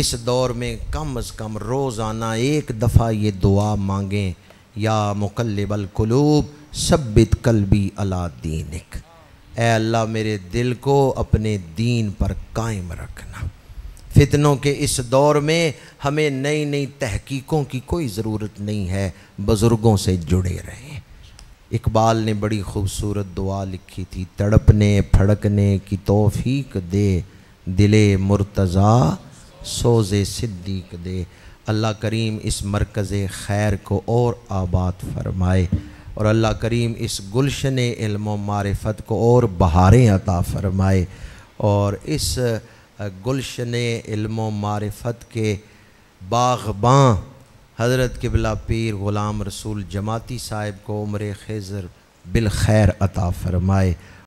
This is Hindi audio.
इस दौर में कम अज़ कम रोज़ाना एक दफ़ा ये दुआ मांगें या मुकलबल कलूब सब्बित कलबी अला दीनिक ए अल्लाह मेरे दिल को अपने दीन पर कायम रखना फितनों के इस दौर में हमें नई नई तहकीकों की कोई ज़रूरत नहीं है बुज़ुर्गों से जुड़े रहें इकबाल ने बड़ी खूबसूरत दुआ लिखी थी तड़पने फड़कने की तोफीक दे दिले मुर्तज़ा सोज सिद्दीक दे अल्लाह करीम इस मरकज़ खैर को और आबाद फरमाए और अल्लाह करीम इस गुलशन इल्म मारफत को और बहारें अता फरमाए और इस गुलशन इल्म मारफत के बागबाँ हज़रत किबला पीर ग़ुलाम रसूल जमाती साहिब को उम्र खज़र बिल खैर अता फरमाए